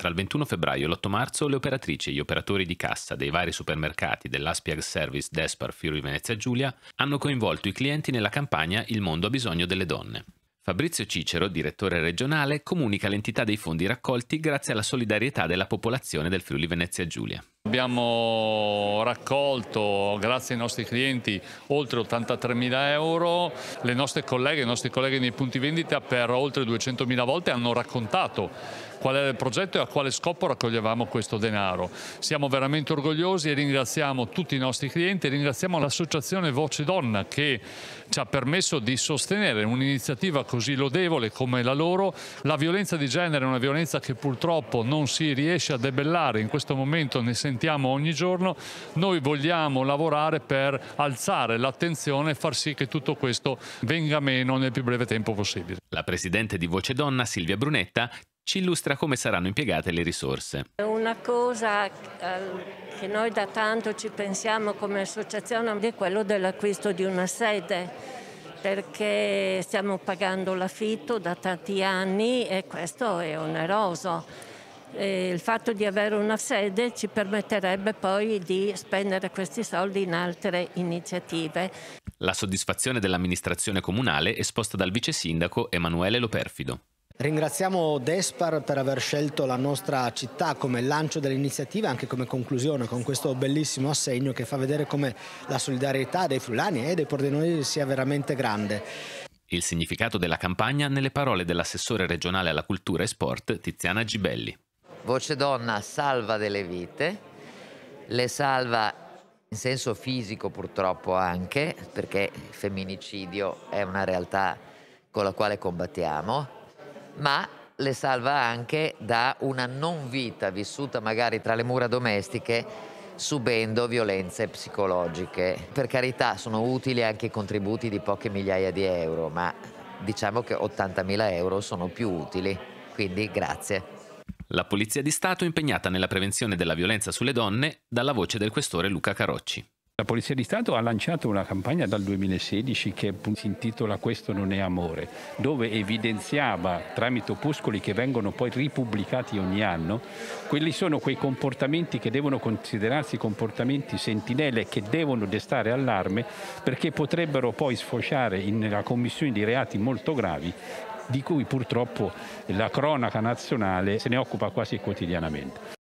Tra il 21 febbraio e l'8 marzo le operatrici e gli operatori di cassa dei vari supermercati dell'Aspiag Service Despar Fiori Venezia Giulia hanno coinvolto i clienti nella campagna Il mondo ha bisogno delle donne. Fabrizio Cicero, direttore regionale, comunica l'entità dei fondi raccolti grazie alla solidarietà della popolazione del Friuli Venezia Giulia. Abbiamo raccolto, grazie ai nostri clienti, oltre 83.000 euro. Le nostre colleghe, i nostri colleghi nei punti vendita per oltre 200.000 volte hanno raccontato qual era il progetto e a quale scopo raccoglievamo questo denaro. Siamo veramente orgogliosi e ringraziamo tutti i nostri clienti, e ringraziamo l'associazione Voce Donna che ci ha permesso di sostenere un'iniziativa così lodevole come la loro. La violenza di genere è una violenza che purtroppo non si riesce a debellare in questo momento, ne sentiamo sentiamo ogni giorno, noi vogliamo lavorare per alzare l'attenzione e far sì che tutto questo venga meno nel più breve tempo possibile. La presidente di Voce Donna, Silvia Brunetta, ci illustra come saranno impiegate le risorse. Una cosa eh, che noi da tanto ci pensiamo come associazione è quello dell'acquisto di una sede perché stiamo pagando l'affitto da tanti anni e questo è oneroso e il fatto di avere una sede ci permetterebbe poi di spendere questi soldi in altre iniziative. La soddisfazione dell'amministrazione comunale esposta dal vice sindaco Emanuele Loperfido. Ringraziamo Despar per aver scelto la nostra città come lancio dell'iniziativa, anche come conclusione con questo bellissimo assegno che fa vedere come la solidarietà dei fulani e dei pordenoni sia veramente grande. Il significato della campagna nelle parole dell'assessore regionale alla cultura e sport Tiziana Gibelli. Voce Donna salva delle vite, le salva in senso fisico purtroppo anche, perché il femminicidio è una realtà con la quale combattiamo, ma le salva anche da una non vita vissuta magari tra le mura domestiche subendo violenze psicologiche. Per carità sono utili anche i contributi di poche migliaia di euro, ma diciamo che 80.000 euro sono più utili, quindi grazie. La Polizia di Stato impegnata nella prevenzione della violenza sulle donne dalla voce del questore Luca Carocci. La Polizia di Stato ha lanciato una campagna dal 2016 che si intitola Questo non è amore, dove evidenziava tramite opuscoli che vengono poi ripubblicati ogni anno, quelli sono quei comportamenti che devono considerarsi comportamenti sentinelle che devono destare allarme perché potrebbero poi sfociare nella commissione di reati molto gravi di cui purtroppo la cronaca nazionale se ne occupa quasi quotidianamente.